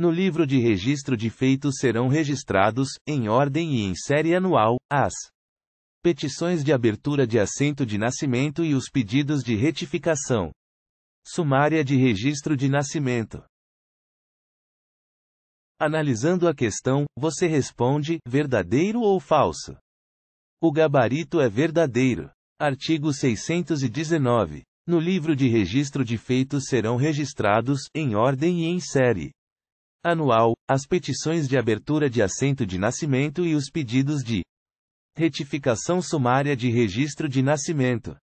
No livro de registro de feitos serão registrados, em ordem e em série anual, as petições de abertura de assento de nascimento e os pedidos de retificação. Sumária de registro de nascimento. Analisando a questão, você responde: verdadeiro ou falso? O gabarito é verdadeiro. Artigo 619. No livro de registro de feitos serão registrados, em ordem e em série, anual, as petições de abertura de assento de nascimento e os pedidos de retificação sumária de registro de nascimento.